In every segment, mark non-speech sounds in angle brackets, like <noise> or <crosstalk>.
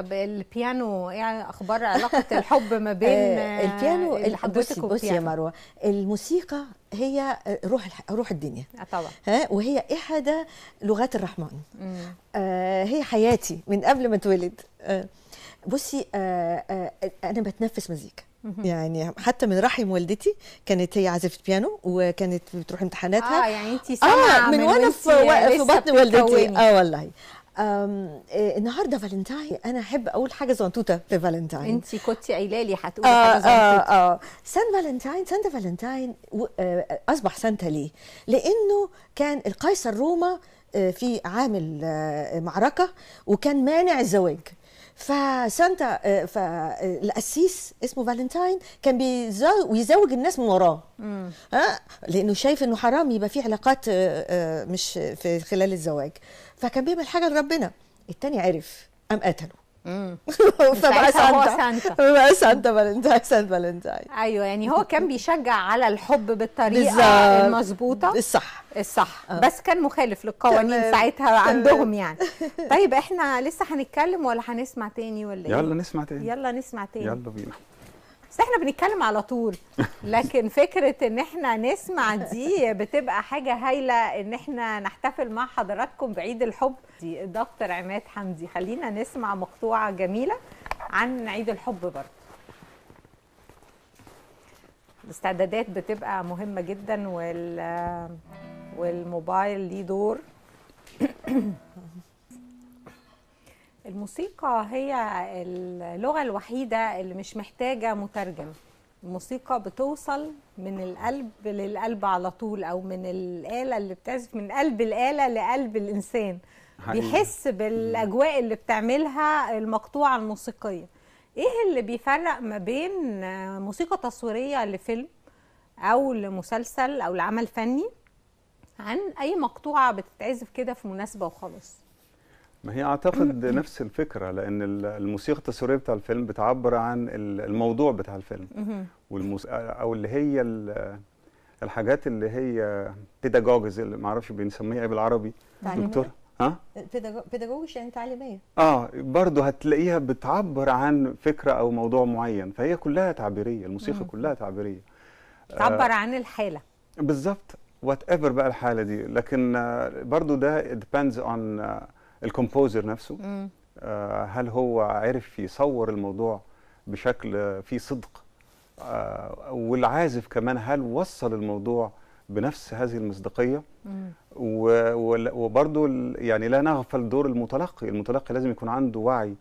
طب البيانو ايه اخبار علاقه <laughs> الحب ما بين آه، البيانو اللي حضرتك بصي بصي يا مروه الموسيقى هي روح روح الدنيا آه، طبعا ها وهي احدى لغات الرحمن آه هي حياتي من قبل ما اتولد آه بصي آه آه انا بتنفس مزيكا يعني حتى من رحم والدتي كانت هي عازفه بيانو وكانت بتروح امتحاناتها اه يعني انت سامعه آه من, من وانا في بطن والدتي اه والله إيه، النهارده فالنتاين انا احب اقول حاجه زنطوطه في فالنتاين انت كنت قايله لي هتقولي آه حاجه آه، زنطوطه آه آه. سان فالنتاين سانتا فالنتاين آه، اصبح سانتا ليه؟ لانه كان القيصر روما آه، في عامل معركه وكان مانع الزواج فسانتا آه، فالقسيس آه، اسمه فالنتاين كان بيزوج الناس من وراه ها لانه شايف انه حرام يبقى في علاقات آه، مش في خلال الزواج فكان بيعمل حاجه لربنا التاني عرف قام قتله فبقى <laughs> سانتا سانتا بقى سانتا فالنتاين سانت فالنتاين ايوه يعني هو كان بيشجع على الحب بالطريقه المظبوطه الصح الصح أه. بس كان مخالف للقوانين ساعتها عندهم يعني <laughs> طيب احنا لسه هنتكلم ولا هنسمع تاني ولا ايه يلا نسمع تاني يلا نسمع تاني يلا بينا بس احنا بنتكلم على طول <laughs> لكن فكره ان احنا نسمع دي بتبقى حاجه هايله ان احنا نحتفل مع حضراتكم بعيد الحب دي دكتور عماد حمدي خلينا نسمع مقطوعه جميله عن عيد الحب برضه الاستعدادات بتبقى مهمه جدا وال والموبايل ليه دور <clears throat> الموسيقى هي اللغة الوحيدة اللي مش محتاجة مترجم الموسيقى بتوصل من القلب للقلب على طول او من الآلة اللي بتعزف من قلب الآلة لقلب الإنسان حقيقة. بيحس بالاجواء اللي بتعملها المقطوعه الموسيقيه ايه اللي بيفرق ما بين موسيقى تصويريه لفيلم او لمسلسل او لعمل فني عن اي مقطوعه بتتعزف كده في مناسبه وخلاص ما هي اعتقد نفس الفكره لان الموسيقى التصويريه بتاع الفيلم بتعبر عن الموضوع بتاع الفيلم او اللي هي الحاجات اللي هي بيداجوجز اللي ما اعرفش بنسميها ايه بالعربي دكتور ها بيداجوجز يعني تعليميه اه برضه هتلاقيها بتعبر عن فكره او موضوع معين فهي كلها تعبيريه الموسيقى كلها تعبيريه تعبر آه عن الحاله بالظبط وات ايفر بقى الحاله دي لكن آه، برضه ده ديبيندز اون آه، الكومبوزر نفسه مم. آه، هل هو عرف يصور الموضوع بشكل فيه صدق آه، والعازف كمان هل وصل الموضوع بنفس هذه المصداقيه وبرضه يعني لا نغفل دور المتلقي المتلقي لازم يكون عنده وعي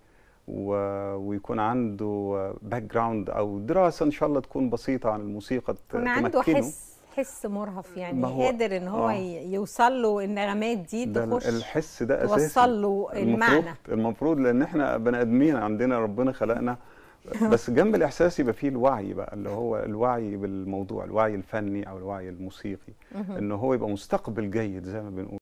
ويكون عنده باك جراوند او دراسه ان شاء الله تكون بسيطه عن الموسيقى تمكنه عنده حس حس مرهف يعني ما هو قادر ان هو آه. يوصل له النغمات دي تخش الحس ده اساسي توصل له المعنى المفروض, المفروض لان احنا بني ادمين عندنا ربنا خلقنا بس جنب الاحساس يبقى فيه الوعي بقى اللي هو الوعي بالموضوع الوعي الفني او الوعي الموسيقي ان هو يبقى مستقبل جيد زي ما بنقول